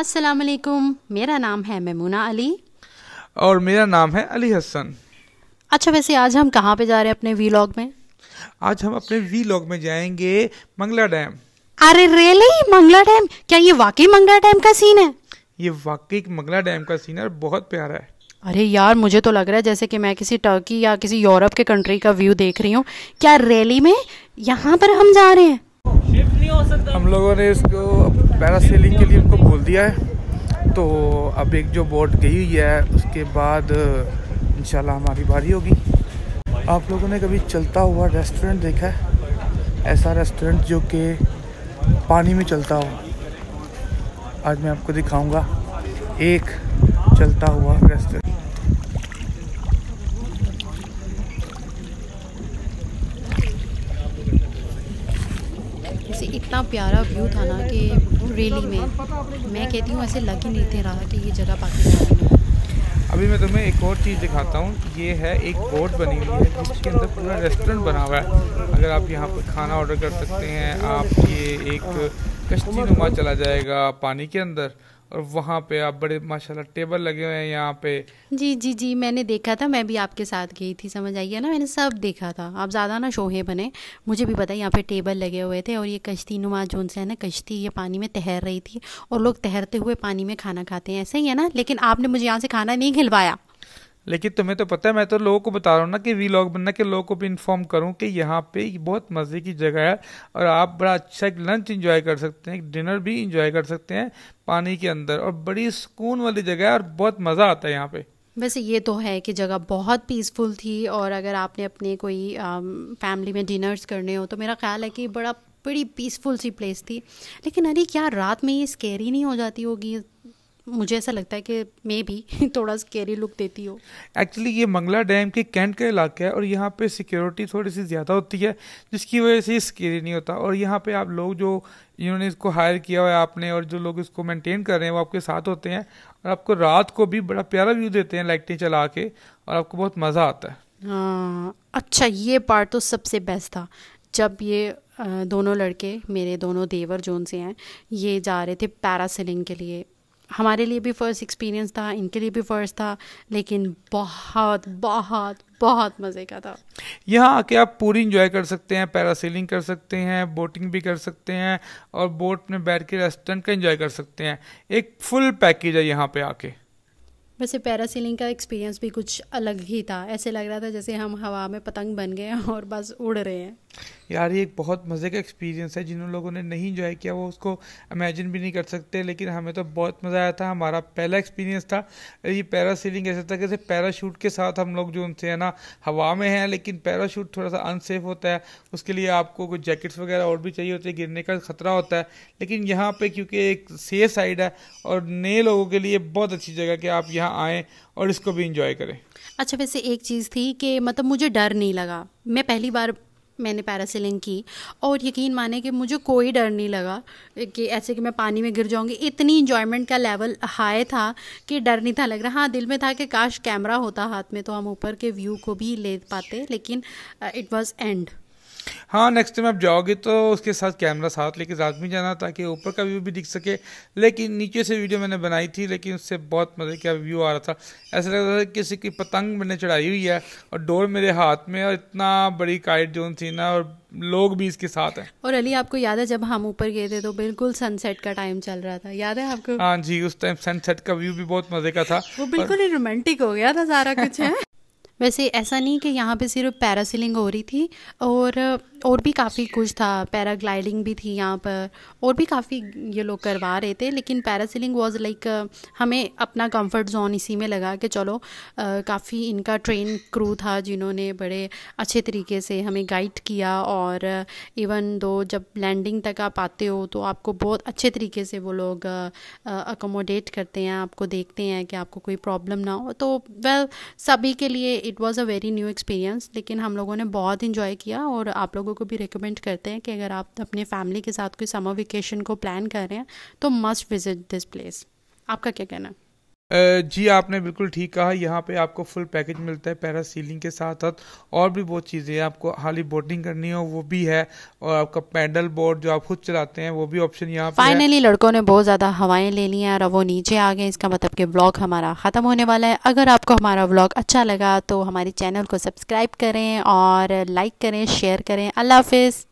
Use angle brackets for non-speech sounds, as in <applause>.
अस्सलाम वालेकुम मेरा नाम है मेमुना अली और मेरा नाम है अली हसन अच्छा वैसे आज हम कहाँ पे जा रहे हैं अपने वीलॉग में आज हम अपने वीलॉग में जाएंगे मंगला डैम अरे रेली मंगला डैम क्या ये वाकई मंगला डैम का सीन है ये वाकई मंगला डैम का सीन है बहुत प्यारा है अरे यार मुझे तो लग रहा है जैसे कि मैं किसी टर्की या किसी यूरोप के कंट्री का व्यू देख रही हूँ क्या रैली में यहाँ पर हम जा रहे हैं हम लोगों ने इसको पैरासेलिंग के लिए उनको बोल दिया है तो अब एक जो बोट गई हुई है उसके बाद इंशाल्लाह हमारी बारी होगी आप लोगों ने कभी चलता हुआ रेस्टोरेंट देखा है ऐसा रेस्टोरेंट जो कि पानी में चलता हो आज मैं आपको दिखाऊंगा एक चलता हुआ रेस्टोरेंट इतना प्यारा व्यू था ना कि रेली में मैं कहती हूँ ऐसे लग ही नहीं थे रहा कि ये जगह पाकिस्तान में अभी मैं तुम्हें एक और चीज़ दिखाता हूँ ये है एक बोर्ड बनी हुई है जिसके अंदर पूरा रेस्टोरेंट बना हुआ है अगर आप यहाँ पर खाना ऑर्डर कर सकते हैं आप ये एक कश्ती नुमा चला जाएगा पानी के अंदर और वहाँ पे आप बड़े माशाल्लाह टेबल लगे हुए हैं यहाँ पे जी जी जी मैंने देखा था मैं भी आपके साथ गई थी समझ आइए ना मैंने सब देखा था आप ज़्यादा ना शोहे बने मुझे भी पता यहाँ पे टेबल लगे हुए थे और ये कश्ती नुमा जोन से है ना कश्ती ये पानी में तैर रही थी और लोग तैरते हुए पानी में खाना खाते हैं ऐसा ही है ना लेकिन आपने मुझे यहाँ से खाना नहीं खिलवाया लेकिन तुम्हें तो पता है मैं तो लोगों को बता रहा हूँ ना कि वी लॉग बनना के लोगों को भी इन्फॉर्म करूँ कि यहाँ पे बहुत मज़े की जगह है और आप बड़ा अच्छा एक लंच इन्जॉय कर सकते हैं डिनर भी इंजॉय कर सकते हैं पानी के अंदर और बड़ी सुकून वाली जगह है और बहुत मज़ा आता है यहाँ पे वैसे ये तो है कि जगह बहुत पीसफुल थी और अगर आपने अपने कोई फैमिली में डिनर्स करने हो तो मेरा ख्याल है कि बड़ा बड़ी पीसफुल सी प्लेस थी लेकिन अरे क्या रात में ये स्केरी नहीं हो जाती होगी मुझे ऐसा लगता है कि मे भी <laughs> थोड़ा स्केरी लुक देती हो एक्चुअली ये मंगला डैम के कैंट का इलाका है और यहाँ पे सिक्योरिटी थोड़ी सी ज़्यादा होती है जिसकी वजह से ये स्केरी नहीं होता और यहाँ पे आप लोग जो इन्होंने इसको हायर किया हुआ है आपने और जो लोग इसको मेंटेन कर रहे हैं वो आपके साथ होते हैं और आपको रात को भी बड़ा प्यारा व्यू देते हैं लाइटें चला के और आपको बहुत मज़ा आता है आ, हाँ, अच्छा ये पार्ट तो सबसे बेस्ट था जब ये दोनों लड़के मेरे दोनों देवर जोन से हैं ये जा रहे थे पैरासेलिंग के लिए हमारे लिए भी फर्स्ट एक्सपीरियंस था इनके लिए भी फर्स्ट था लेकिन बहुत बहुत बहुत मज़े का था यहाँ आके आप पूरी इंजॉय कर सकते हैं पैरासीलिंग कर सकते हैं बोटिंग भी कर सकते हैं और बोट में बैठ के रेस्टोरेंट का इंजॉय कर सकते हैं एक फुल पैकेज है यहाँ पे आके वैसे पैरासीलिंग का एक्सपीरियंस भी कुछ अलग ही था ऐसे लग रहा था जैसे हम हवा में पतंग बन गए हैं और बस उड़ रहे हैं यार ये एक बहुत मज़े का एक्सपीरियंस है जिन लोगों ने नहीं इन्जॉय किया वो उसको इमेजिन भी नहीं कर सकते लेकिन हमें तो बहुत मज़ा आया था हमारा पहला एक्सपीरियंस था ये पैरासीलिंग ऐसा था जैसे पैराशूट के साथ हम लोग जो उनसे है ना हवा में हैं लेकिन पैराशूट थोड़ा सा अनसेफ होता है उसके लिए आपको कुछ जैकेट्स वगैरह और भी चाहिए होते हैं गिरने का खतरा होता है लेकिन यहाँ पर क्योंकि एक सेफ साइड है और नए लोगों के लिए बहुत अच्छी जगह कि आप यहाँ आएँ और इसको भी इंजॉय करें अच्छा वैसे एक चीज़ थी कि मतलब मुझे डर नहीं लगा मैं पहली बार मैंने पैरासिलिंग की और यकीन माने कि मुझे कोई डर नहीं लगा कि ऐसे कि मैं पानी में गिर जाऊंगी इतनी इन्जॉयमेंट का लेवल हाई था कि डर नहीं था लग रहा हाँ दिल में था कि काश कैमरा होता हाथ में तो हम ऊपर के व्यू को भी ले पाते लेकिन इट वॉज़ एंड हाँ नेक्स्ट टाइम आप जाओगे तो उसके साथ कैमरा साथ लेके में जाना ताकि ऊपर का व्यू भी दिख सके लेकिन नीचे से वीडियो मैंने बनाई थी लेकिन उससे बहुत मज़े का व्यू आ रहा था ऐसा लग रहा था किसी की पतंग मैंने चढ़ाई हुई है और डोर मेरे हाथ में और इतना बड़ी काइट जोन थी ना और लोग भी इसके साथ हैं और अली आपको याद है जब हम ऊपर गए थे तो बिल्कुल सनसेट का टाइम चल रहा था याद है आपको हाँ जी उस टाइम सनसेट का व्यू भी बहुत मज़े का था वो बिल्कुल ही रोमांटिक हो गया था सारा कुछ <laughs> है वैसे ऐसा नहीं कि यहाँ पे सिर्फ पैरासीलिंग हो रही थी और और भी काफ़ी कुछ था पैराग्लाइडिंग भी थी यहाँ पर और भी काफ़ी ये लोग करवा रहे थे लेकिन पैरासीलिंग वाज लाइक हमें अपना कंफर्ट जोन इसी में लगा कि चलो काफ़ी इनका ट्रेन क्रू था जिन्होंने बड़े अच्छे तरीके से हमें गाइड किया और इवन दो जब लैंडिंग तक आप आते हो तो आपको बहुत अच्छे तरीके से वो लोग अकोमोडेट करते हैं आपको देखते हैं कि आपको कोई प्रॉब्लम ना हो तो वेल well, सभी के लिए it was a very new experience लेकिन हम लोगों ने बहुत इन्जॉय किया और आप लोगों को भी रिकमेंड करते हैं कि अगर आप अपने फैमिली के साथ कोई समर वेकेशन को प्लान कर रहे हैं तो मस्ट विज़िट दिस प्लेस आपका क्या कहना है जी आपने बिल्कुल ठीक कहा यहाँ पे आपको फुल पैकेज मिलता है पैरा सीलिंग के साथ साथ और भी बहुत चीज़ें आपको हाली बोटिंग करनी हो वो भी है और आपका पैंडल बोर्ड जो आप खुद चलाते हैं वो भी ऑप्शन यहाँ फाइनली लड़कों ने बहुत ज़्यादा हवाएं ले ली हैं और वो नीचे आ गए इसका मतलब कि ब्लॉग हमारा ख़त्म होने वाला है अगर आपको हमारा ब्लॉग अच्छा लगा तो हमारे चैनल को सब्सक्राइब करें और लाइक करें शेयर करें अल्लाह हाफिज़